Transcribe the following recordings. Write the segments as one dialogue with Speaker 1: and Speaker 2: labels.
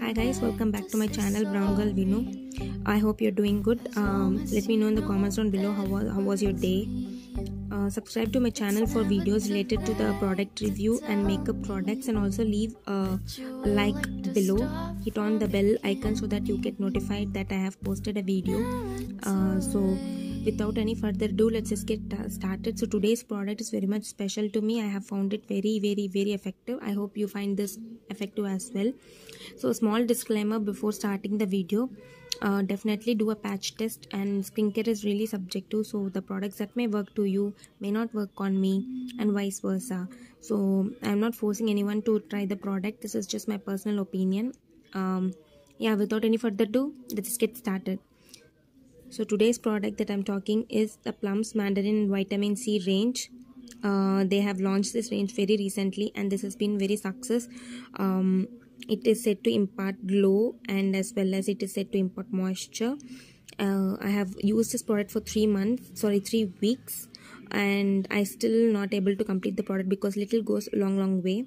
Speaker 1: hi guys welcome back to my channel brown girl vino i hope you're doing good um, let me know in the comments down below how was, how was your day uh, subscribe to my channel for videos related to the product review and makeup products and also leave a like below hit on the bell icon so that you get notified that i have posted a video uh, so without any further ado let's just get uh, started so today's product is very much special to me i have found it very very very effective i hope you find this effective as well so small disclaimer before starting the video uh, definitely do a patch test and skincare is really subjective so the products that may work to you may not work on me and vice versa so i'm not forcing anyone to try the product this is just my personal opinion um, yeah without any further ado let's get started so today's product that i'm talking is the plums mandarin vitamin c range uh, they have launched this range very recently and this has been very success um, it is said to impart glow and as well as it is said to impart moisture uh, i have used this product for three months sorry three weeks and i still not able to complete the product because little goes a long long way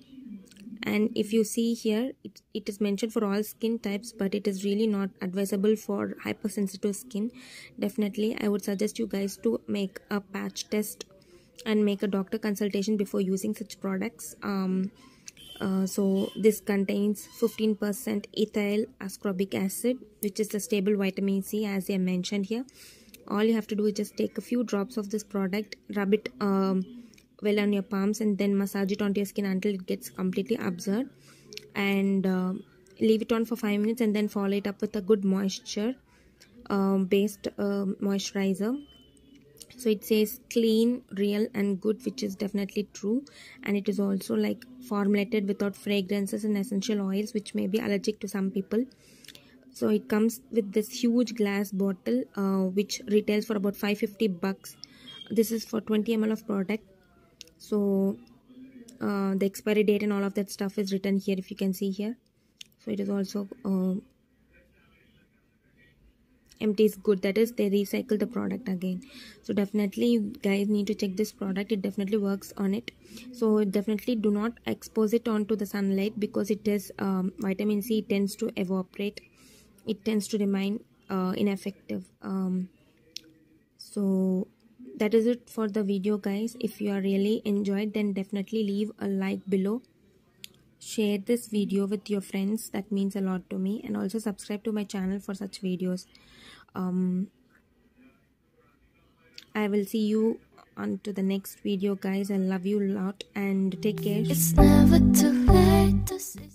Speaker 1: and if you see here it, it is mentioned for all skin types but it is really not advisable for hypersensitive skin definitely i would suggest you guys to make a patch test and make a doctor consultation before using such products. Um, uh, so this contains 15% ethyl ascorbic acid which is a stable vitamin C as I mentioned here. All you have to do is just take a few drops of this product, rub it um, well on your palms and then massage it onto your skin until it gets completely absorbed and uh, leave it on for 5 minutes and then follow it up with a good moisture um, based uh, moisturizer so it says clean real and good which is definitely true and it is also like formulated without fragrances and essential oils which may be allergic to some people so it comes with this huge glass bottle uh, which retails for about 550 bucks this is for 20 ml of product so uh, the expiry date and all of that stuff is written here if you can see here so it is also uh, empties good that is they recycle the product again so definitely guys need to check this product it definitely works on it so definitely do not expose it onto the sunlight because it is um, vitamin c tends to evaporate it tends to remain uh, ineffective um, so that is it for the video guys if you are really enjoyed then definitely leave a like below share this video with your friends that means a lot to me and also subscribe to my channel for such videos um, i will see you on to the next video guys i love you a lot and take care it's never too late to